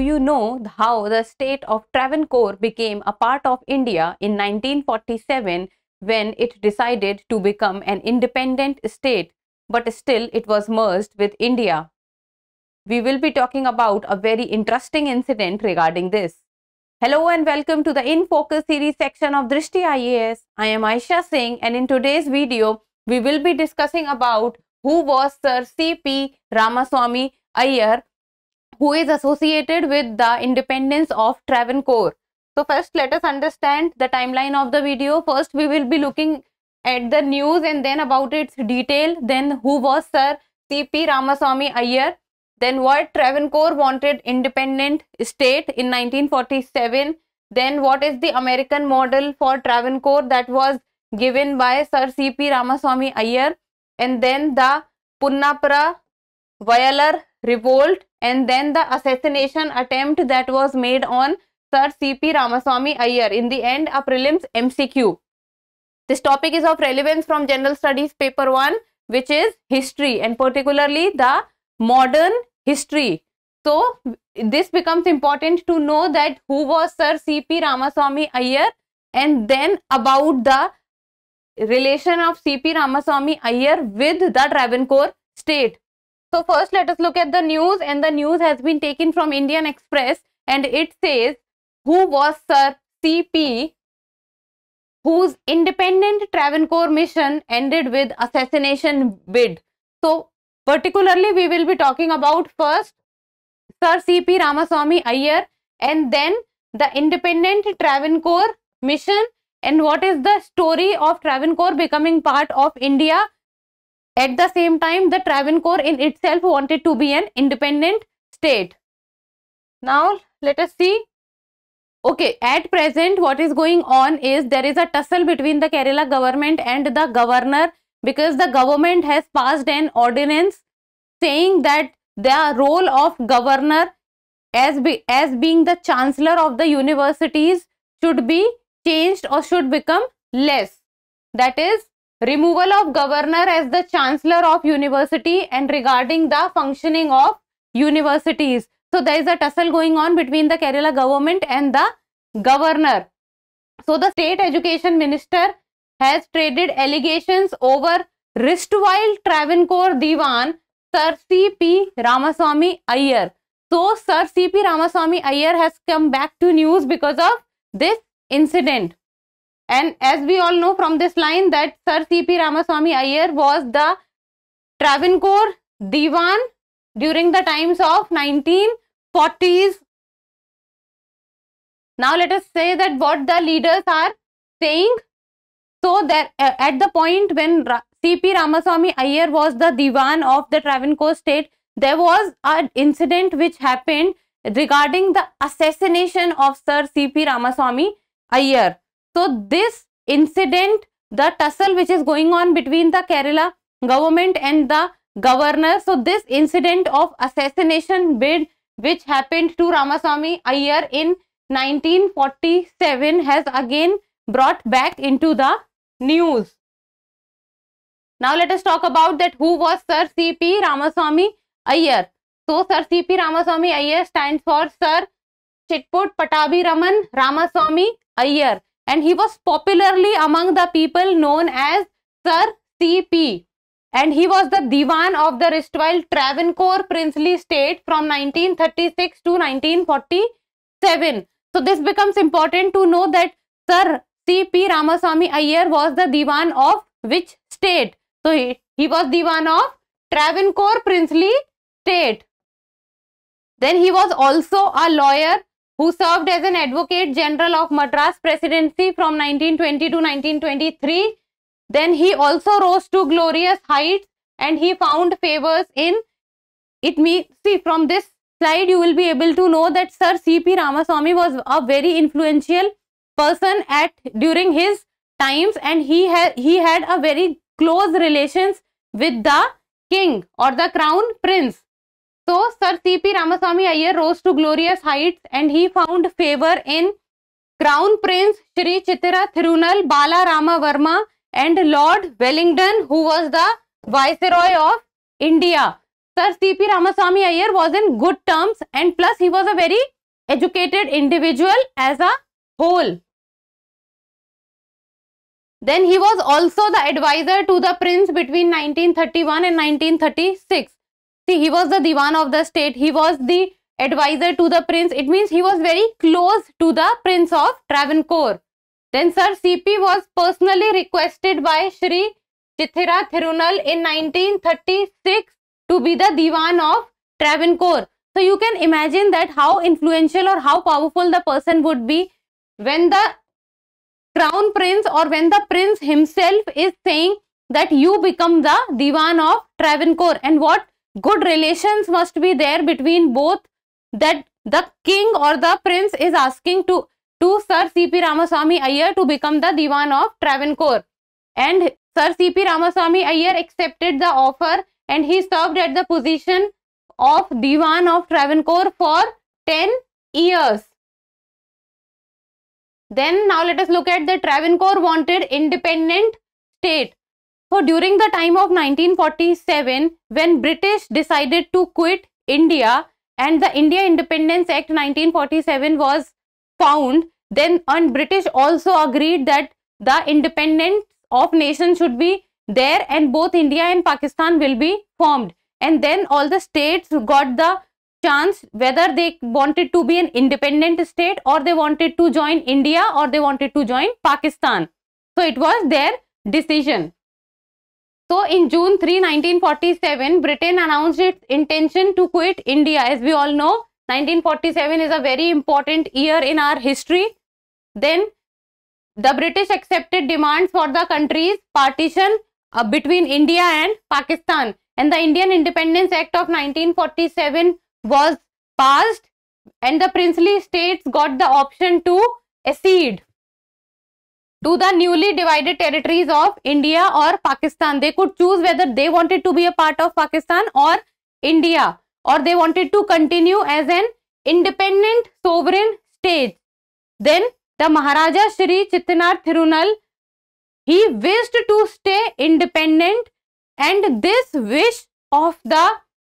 do you know how the state of Travancore became a part of India in 1947 when it decided to become an independent state, but still it was merged with India? We will be talking about a very interesting incident regarding this. Hello and welcome to the In Focus series section of Drishti IAS. I am Aisha Singh and in today's video, we will be discussing about who was Sir C.P. Ramaswamy Iyer who is associated with the independence of Travancore. So first let us understand the timeline of the video. First we will be looking at the news and then about its detail. Then who was Sir C.P. Ramaswamy Iyer. Then what Travancore wanted independent state in 1947. Then what is the American model for Travancore that was given by Sir C.P. Ramaswamy Iyer. And then the Punnapara Vayalar revolt and then the assassination attempt that was made on Sir C.P. Ramaswamy Iyer. In the end, a prelims MCQ. This topic is of relevance from General Studies paper 1 which is history and particularly the modern history. So, this becomes important to know that who was Sir C.P. Ramaswamy Iyer and then about the relation of C.P. Ramaswamy Iyer with the Travancore state. So first let us look at the news and the news has been taken from Indian Express and it says who was Sir CP whose independent Travancore mission ended with assassination bid. So particularly we will be talking about first Sir CP Ramaswamy Iyer and then the independent Travancore mission and what is the story of Travancore becoming part of India at the same time, the Travancore in itself wanted to be an independent state. Now, let us see. Okay, at present, what is going on is there is a tussle between the Kerala government and the governor because the government has passed an ordinance saying that the role of governor as, be, as being the chancellor of the universities should be changed or should become less. That is, removal of governor as the chancellor of university and regarding the functioning of universities. So there is a tussle going on between the Kerala government and the governor. So the state education minister has traded allegations over erstwhile Travancore Diwan Sir C.P. Ramaswamy Iyer. So Sir C.P. Ramaswamy Iyer has come back to news because of this incident. And as we all know from this line that Sir C.P. Ramaswamy Iyer was the Travancore Divan during the times of 1940s. Now let us say that what the leaders are saying. So that uh, at the point when Ra C.P. Ramaswamy Iyer was the Divan of the Travancore state, there was an incident which happened regarding the assassination of Sir C.P. Ramaswamy Iyer. So this incident, the tussle which is going on between the Kerala government and the governor. So this incident of assassination bid which happened to Ramaswamy Iyer in 1947 has again brought back into the news. Now let us talk about that who was Sir C.P. Ramaswamy Iyer. So Sir C.P. Ramaswamy Iyer stands for Sir Chitput Patabi Raman Ramaswamy Iyer and he was popularly among the people known as Sir C.P. and he was the Diwan of the erstwhile Travancore princely state from 1936 to 1947. So this becomes important to know that Sir C.P. Ramaswamy Iyer was the Diwan of which state? So he, he was Diwan of Travancore princely state. Then he was also a lawyer who served as an Advocate General of Madras Presidency from 1920 to 1923. Then he also rose to glorious heights and he found favors in it means see from this slide you will be able to know that Sir C.P. Ramaswamy was a very influential person at during his times and he had he had a very close relations with the king or the crown prince so, Sir C.P. Ramaswamy Iyer rose to glorious heights and he found favor in Crown Prince Sri Chitra Thirunal Bala Rama Verma and Lord Wellington who was the Viceroy of India. Sir C.P. Ramaswamy Iyer was in good terms and plus he was a very educated individual as a whole. Then he was also the advisor to the prince between 1931 and 1936. See, he was the Diwan of the state. He was the advisor to the prince. It means he was very close to the prince of Travancore. Then Sir C.P. was personally requested by Sri Chithira Thirunal in 1936 to be the Diwan of Travancore. So you can imagine that how influential or how powerful the person would be when the crown prince or when the prince himself is saying that you become the Diwan of Travancore. And what good relations must be there between both that the king or the prince is asking to to Sir C.P. Ramaswamy Iyer to become the Diwan of Travancore. And Sir C.P. Ramaswamy Iyer accepted the offer and he served at the position of Diwan of Travancore for 10 years. Then now let us look at the Travancore wanted independent state. So during the time of 1947, when British decided to quit India and the India Independence Act 1947 was found, then and British also agreed that the independence of nation should be there and both India and Pakistan will be formed. And then all the states got the chance whether they wanted to be an independent state or they wanted to join India or they wanted to join Pakistan. So it was their decision. So in June 3, 1947, Britain announced its intention to quit India. As we all know, 1947 is a very important year in our history. Then the British accepted demands for the country's partition uh, between India and Pakistan. And the Indian Independence Act of 1947 was passed and the princely states got the option to accede. To the newly divided territories of India और Pakistan they could choose whether they wanted to be a part of Pakistan और India और they wanted to continue as an independent sovereign state then the Maharaja Shri Chithira Thirunal he wished to stay independent and this wish of the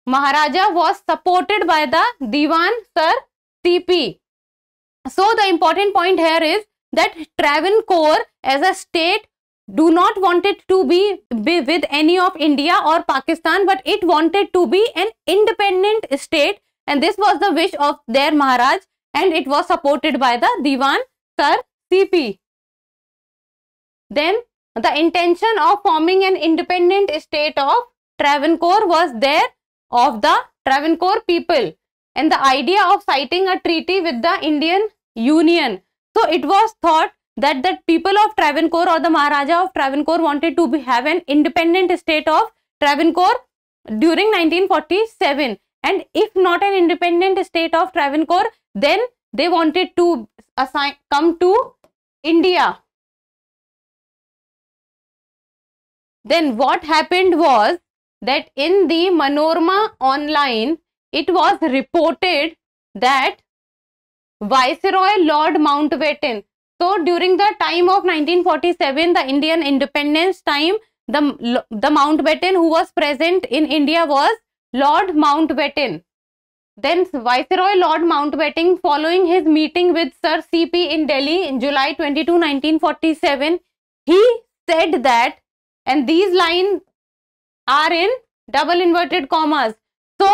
Maharaja was supported by the Diwan sir CP so the important point here is that Travancore as a state do not want it to be, be with any of India or Pakistan, but it wanted to be an independent state and this was the wish of their Maharaj and it was supported by the Diwan Sir CP. Then the intention of forming an independent state of Travancore was there of the Travancore people and the idea of citing a treaty with the Indian Union so it was thought that the people of Travancore or the Maharaja of Travancore wanted to have an independent state of Travancore during 1947 and if not an independent state of Travancore then they wanted to assign come to India. Then what happened was that in the Manorama online it was reported that Viceroy Lord Mountbatten. So during the time of 1947, the Indian independence time, the, the Mountbatten who was present in India was Lord Mountbatten. Then Viceroy Lord Mountbatten following his meeting with Sir C.P. in Delhi in July 22, 1947, he said that and these lines are in double inverted commas. So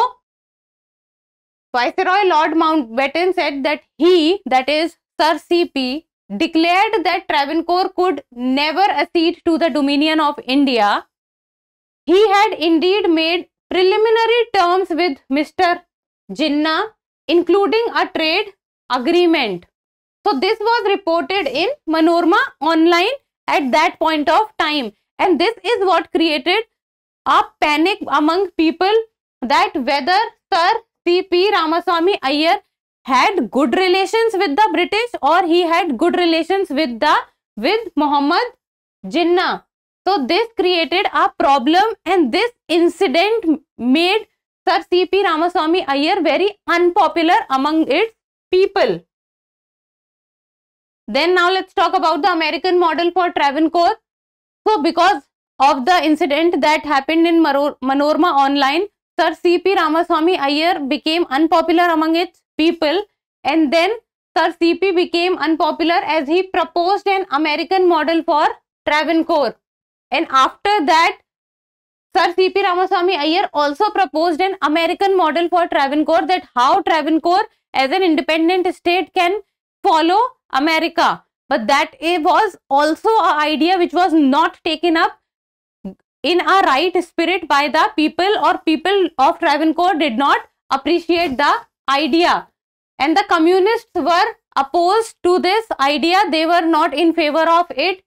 Viceroy Lord Mountbatten said that he, that is Sir C.P., declared that Travancore could never accede to the dominion of India. He had indeed made preliminary terms with Mr. Jinnah, including a trade agreement. So this was reported in Manorama online at that point of time. And this is what created a panic among people that whether Sir T P Ramaswamy Iyer had good relation with the British और he had good relation with the with Mohammed Jinnah तो this created a problem and this incident made sir C P Ramaswamy Iyer very unpopular among its people then now let's talk about the american model for travancore so because of the incident that happened in Mar manorama online Sir C.P. Ramaswamy Iyer became unpopular among its people and then Sir C.P. became unpopular as he proposed an American model for Travancore. And after that, Sir C.P. Ramaswamy Iyer also proposed an American model for Travancore that how Travancore as an independent state can follow America. But that was also an idea which was not taken up in a right spirit by the people or people of Travancore did not appreciate the idea. And the communists were opposed to this idea. They were not in favor of it.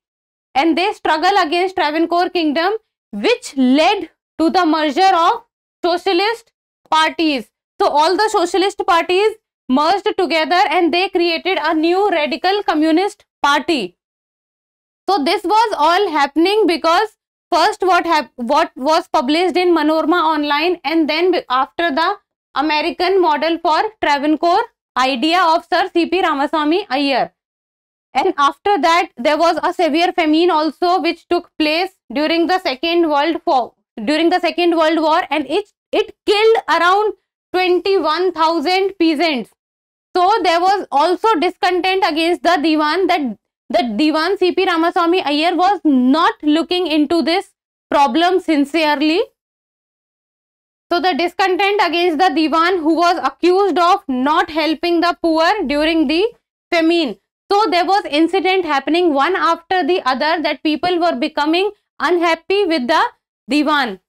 And they struggle against Travancore kingdom which led to the merger of socialist parties. So all the socialist parties merged together and they created a new radical communist party. So this was all happening because first what what was published in Manorama Online and then after the American model for Travancore idea of Sir C.P. Ramaswamy Iyer. And after that, there was a severe famine also which took place during the Second World War, during the Second World War and it, it killed around 21,000 peasants. So there was also discontent against the Diwan that that Divan C.P. Ramaswamy Iyer was not looking into this problem sincerely. So the discontent against the Divan who was accused of not helping the poor during the famine. So there was incident happening one after the other that people were becoming unhappy with the Divan.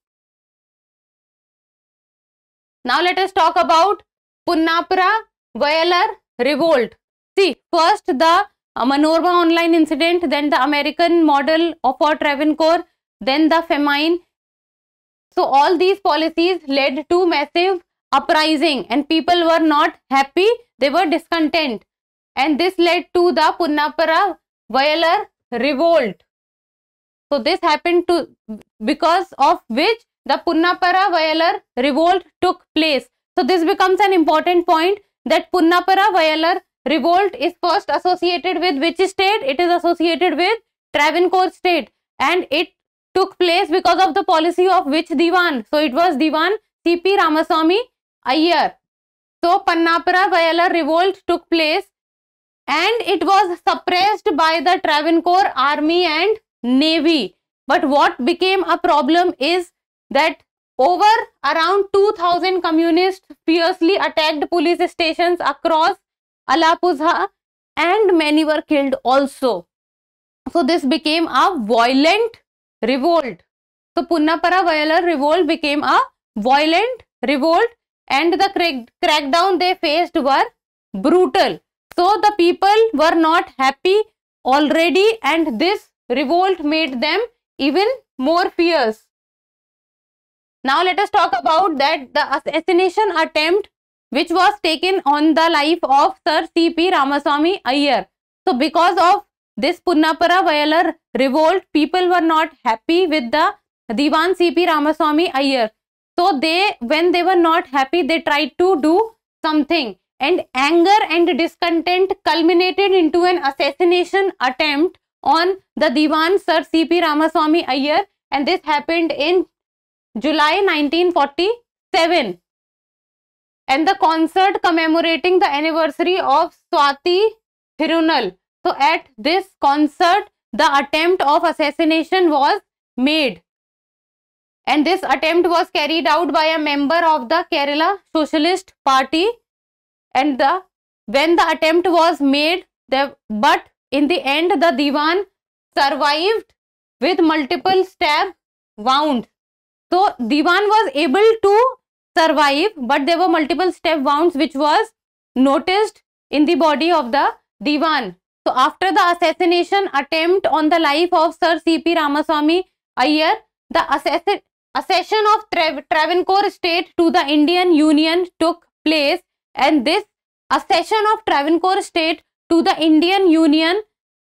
Now let us talk about Punnapura Vayalar revolt. See, first the uh, online incident, then the American model of for Travancore, then the femine. So all these policies led to massive uprising and people were not happy, they were discontent. And this led to the Punnapara Vayalar revolt. So this happened to because of which the Punnapara Vayalar revolt took place. So this becomes an important point that Punnapara Vayalar revolt is first associated with which state? It is associated with Travancore state and it took place because of the policy of which Diwan? So, it was Diwan C.P. Ramaswamy Iyer. So, pannapara Vayalar revolt took place and it was suppressed by the Travancore army and navy. But what became a problem is that over around 2000 communists fiercely attacked police stations across Alapuzha and many were killed also. So this became a violent revolt. So Punnapara Vayalar revolt became a violent revolt and the crackdown they faced were brutal. So the people were not happy already and this revolt made them even more fierce. Now let us talk about that the assassination attempt which was taken on the life of Sir C.P. Ramaswamy Iyer. So because of this Punnapara Vayalar revolt, people were not happy with the Divan C.P. Ramaswamy Iyer. So they, when they were not happy, they tried to do something. And anger and discontent culminated into an assassination attempt on the Divan Sir C.P. Ramaswamy Iyer. And this happened in July 1947 and the concert commemorating the anniversary of Swati Thirunal. So at this concert, the attempt of assassination was made. And this attempt was carried out by a member of the Kerala Socialist Party. And the when the attempt was made, the, but in the end, the Diwan survived with multiple stab wound. So Diwan was able to survive but there were multiple step wounds which was noticed in the body of the divan so after the assassination attempt on the life of sir cp ramaswamy iyer the accession of travancore state to the indian union took place and this accession of travancore state to the indian union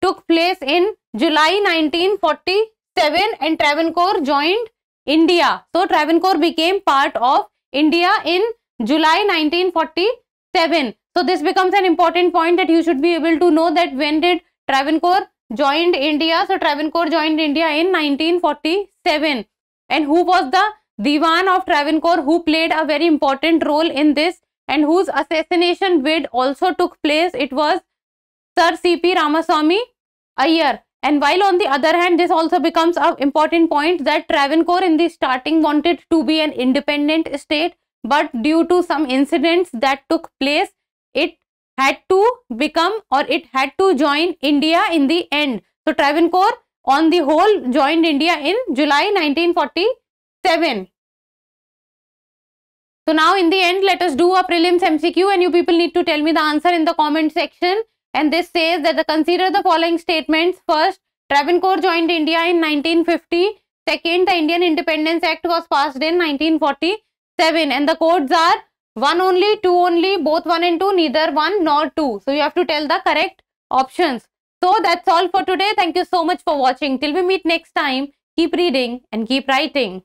took place in july 1947 and travancore joined india so travancore became part of India in July 1947. So this becomes an important point that you should be able to know that when did Travancore joined India. So Travancore joined India in 1947. And who was the Diwan of Travancore who played a very important role in this and whose assassination bid also took place. It was Sir C.P. Ramaswamy Ayyar. And while on the other hand, this also becomes an important point that Travancore in the starting wanted to be an independent state, but due to some incidents that took place, it had to become or it had to join India in the end. So Travancore on the whole joined India in July 1947. So now in the end, let us do a prelims MCQ and you people need to tell me the answer in the comment section and this says that the consider the following statements. First, Travancore joined India in 1950. Second, the Indian Independence Act was passed in 1947 and the codes are one only, two only, both one and two, neither one nor two. So you have to tell the correct options. So that's all for today. Thank you so much for watching. Till we meet next time, keep reading and keep writing.